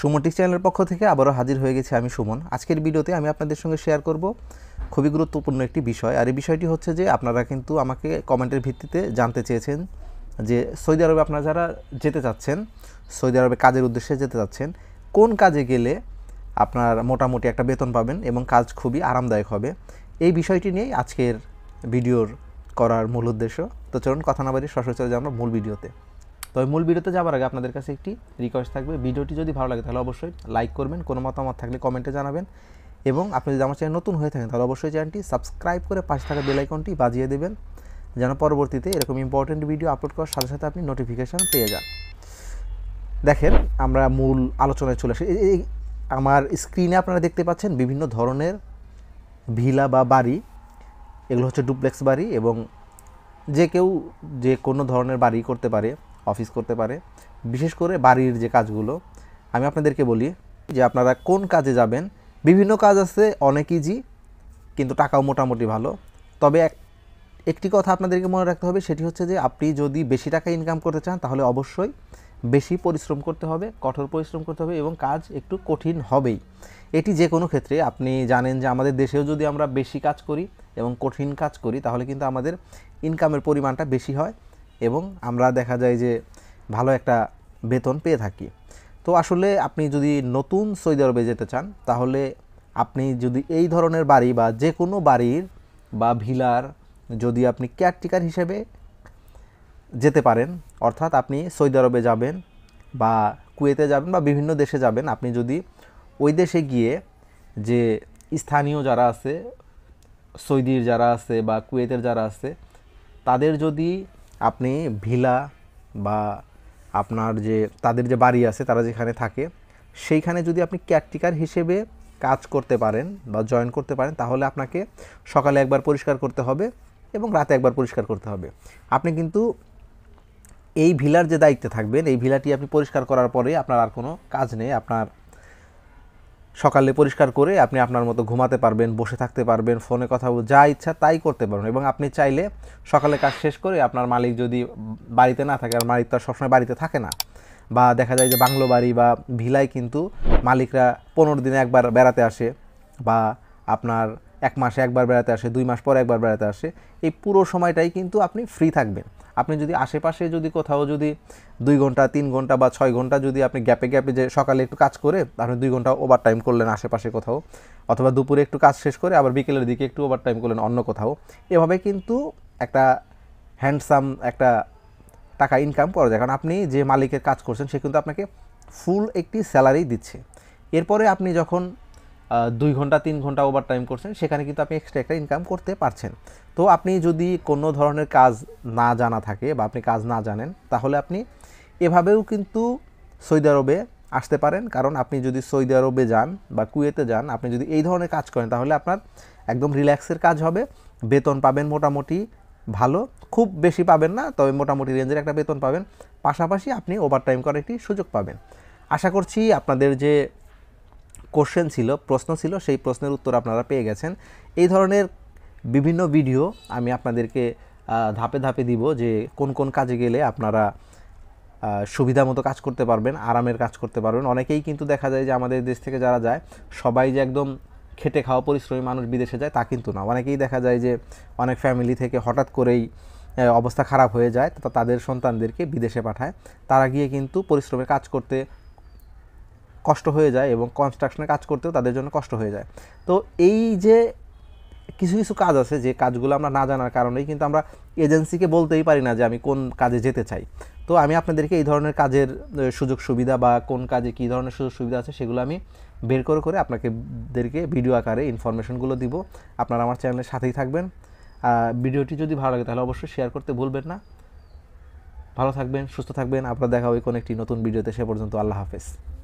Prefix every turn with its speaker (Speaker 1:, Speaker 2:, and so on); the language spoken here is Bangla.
Speaker 1: সুমনটিক চ্যানেলের পক্ষ থেকে আবারও হাজির হয়ে গেছি আমি সুমন আজকের ভিডিওতে আমি আপনাদের সঙ্গে শেয়ার করব খুবই গুরুত্বপূর্ণ একটি বিষয় আর এই বিষয়টি হচ্ছে যে আপনারা কিন্তু আমাকে কমেন্টের ভিত্তিতে জানতে চেয়েছেন যে সৌদি আরবে আপনারা যারা যেতে চাচ্ছেন সৌদি আরবে কাজের উদ্দেশ্যে যেতে চাচ্ছেন কোন কাজে গেলে আপনার মোটামুটি একটা বেতন পাবেন এবং কাজ খুবই আরামদায়ক হবে এই বিষয়টি নিয়েই আজকের ভিডিওর করার মূল উদ্দেশ্য তো চলুন কথা না বাড়ি সরাসরি যাবো মূল ভিডিওতে তবে মূল ভিডিওতে যাওয়ার আগে আপনাদের কাছে একটি রিকোয়েস্ট থাকবে ভিডিওটি যদি ভালো লাগে তাহলে অবশ্যই লাইক করবেন কোনো মতামত থাকলে কমেন্টে জানাবেন এবং আপনি যদি আমার চ্যানেল নতুন হয়ে থাকেন তাহলে অবশ্যই চ্যানেলটি সাবস্ক্রাইব করে পাশে থাকা বেলাইকনটি বাজিয়ে দেবেন যেন পরবর্তীতে এরকম ইম্পর্টেন্ট ভিডিও আপলোড করার সাথে সাথে আপনি নোটিফিকেশান পেয়ে যান দেখেন আমরা মূল আলোচনায় চলে আসি আমার স্ক্রিনে আপনারা দেখতে পাচ্ছেন বিভিন্ন ধরনের ভিলা বা বাড়ি এগুলো হচ্ছে ডুপ্লেক্স বাড়ি এবং যে কেউ যে কোনো ধরনের বাড়ি করতে পারে অফিস করতে পারে বিশেষ করে বাড়ির যে কাজগুলো আমি আপনাদেরকে বলি যে আপনারা কোন কাজে যাবেন বিভিন্ন কাজ আছে অনেক ইজি কিন্তু টাকাও মোটামুটি ভালো তবে এক একটি কথা আপনাদেরকে মনে রাখতে হবে সেটি হচ্ছে যে আপনি যদি বেশি টাকা ইনকাম করতে চান তাহলে অবশ্যই বেশি পরিশ্রম করতে হবে কঠোর পরিশ্রম করতে হবে এবং কাজ একটু কঠিন হবেই এটি যে কোনো ক্ষেত্রে আপনি জানেন যে আমাদের দেশেও যদি আমরা বেশি কাজ করি এবং কঠিন কাজ করি তাহলে কিন্তু আমাদের ইনকামের পরিমাণটা বেশি হয় এবং আমরা দেখা যায় যে ভালো একটা বেতন পেয়ে থাকি তো আসলে আপনি যদি নতুন সৌদি আরবে যেতে চান তাহলে আপনি যদি এই ধরনের বাড়ি বা যে কোনো বাড়ির বা ভিলার যদি আপনি কেয়ারটেকার হিসেবে যেতে পারেন অর্থাৎ আপনি সৌদি আরবে যাবেন বা কুয়েতে যাবেন বা বিভিন্ন দেশে যাবেন আপনি যদি ওই দেশে গিয়ে যে স্থানীয় যারা আছে সৌদির যারা আছে বা কুয়েতের যারা আছে তাদের যদি আপনি ভিলা বা আপনার যে তাদের যে বাড়ি আছে তারা যেখানে থাকে সেইখানে যদি আপনি ক্যারটিকার হিসেবে কাজ করতে পারেন বা জয়েন করতে পারেন তাহলে আপনাকে সকালে একবার পরিষ্কার করতে হবে এবং রাতে একবার পরিষ্কার করতে হবে আপনি কিন্তু এই ভিলার যে দায়িত্বে থাকবেন এই ভিলাটি আপনি পরিষ্কার করার পরে আপনার আর কোনো কাজ নেই আপনার সকালে পরিষ্কার করে আপনি আপনার মতো ঘুমাতে পারবেন বসে থাকতে পারবেন ফোনে কথা যা ইচ্ছা তাই করতে পারবেন এবং আপনি চাইলে সকালে কাজ শেষ করে আপনার মালিক যদি বাড়িতে না থাকে আর মালিক তো সবসময় বাড়িতে থাকে না বা দেখা যায় যে বাংলো বাড়ি বা ভিলায় কিন্তু মালিকরা পনেরো দিনে একবার বেড়াতে আসে বা আপনার এক মাসে একবার বেড়াতে আসে দুই মাস পর একবার বেড়াতে আসে এই পুরো সময়টাই কিন্তু আপনি ফ্রি থাকবেন আপনি যদি আশেপাশে যদি কোথাও যদি দুই ঘন্টা তিন ঘন্টা বা ছয় ঘন্টা যদি আপনি গ্যাপে গ্যাপে যে সকালে একটু কাজ করে আপনি দুই ঘন্টা ওভার টাইম করলেন আশেপাশে কোথাও অথবা দুপুরে একটু কাজ শেষ করে আবার বিকেলের দিকে একটু ওভার টাইম করলেন অন্য কোথাও এভাবে কিন্তু একটা হ্যান্ডসাম একটা টাকা ইনকাম করা যায় কারণ আপনি যে মালিকের কাজ করছেন সে কিন্তু আপনাকে ফুল একটি স্যালারি দিচ্ছে এরপরে আপনি যখন দুই ঘন্টা তিন ঘন্টা ওভার টাইম করছেন সেখানে কিন্তু আপনি এক্সট্রা একটা ইনকাম করতে পারছেন তো আপনি যদি কোনো ধরনের কাজ না জানা থাকে বা আপনি কাজ না জানেন তাহলে আপনি এভাবেও কিন্তু সৌদি আরবে আসতে পারেন কারণ আপনি যদি সৌদি আরবে যান বা কুয়েতে যান আপনি যদি এই ধরনের কাজ করেন তাহলে আপনার একদম রিল্যাক্সের কাজ হবে বেতন পাবেন মোটামুটি ভালো খুব বেশি পাবেন না তবে মোটামুটি রেঞ্জের একটা বেতন পাবেন পাশাপাশি আপনি ওভার টাইম করার একটি সুযোগ পাবেন আশা করছি আপনাদের যে কোশ্চেন ছিল প্রশ্ন ছিল সেই প্রশ্নের উত্তর আপনারা পেয়ে গেছেন এই ধরনের বিভিন্ন ভিডিও আমি আপনাদেরকে ধাপে ধাপে দিব যে কোন কোন কাজে গেলে আপনারা সুবিধা মতো কাজ করতে পারবেন আরামের কাজ করতে পারবেন অনেকেই কিন্তু দেখা যায় যে আমাদের দেশ থেকে যারা যায় সবাই যে একদম খেটে খাওয়া পরিশ্রমী মানুষ বিদেশে যায় তা কিন্তু না অনেকেই দেখা যায় যে অনেক ফ্যামিলি থেকে হঠাৎ করেই অবস্থা খারাপ হয়ে যায় তাদের সন্তানদেরকে বিদেশে পাঠায় তারা গিয়ে কিন্তু পরিশ্রমের কাজ করতে কষ্ট হয়ে যায় এবং কনস্ট্রাকশনের কাজ করতেও তাদের জন্য কষ্ট হয়ে যায় তো এই যে কিছু কিছু কাজ আছে যে কাজগুলো আমরা না জানার কারণেই কিন্তু আমরা এজেন্সিকে বলতেই পারি না যে আমি কোন কাজে যেতে চাই তো আমি আপনাদেরকে এই ধরনের কাজের সুযোগ সুবিধা বা কোন কাজে কী ধরনের সুযোগ সুবিধা আছে সেগুলো আমি বের করে করে আপনাদেরকে ভিডিও আকারে ইনফরমেশনগুলো দিব আপনারা আমার চ্যানেলের সাথেই থাকবেন ভিডিওটি যদি ভালো লাগে তাহলে অবশ্যই শেয়ার করতে ভুলবেন না ভালো থাকবেন সুস্থ থাকবেন আপনারা দেখা হবে কোনো একটি নতুন ভিডিওতে সে পর্যন্ত আল্লাহ হাফেজ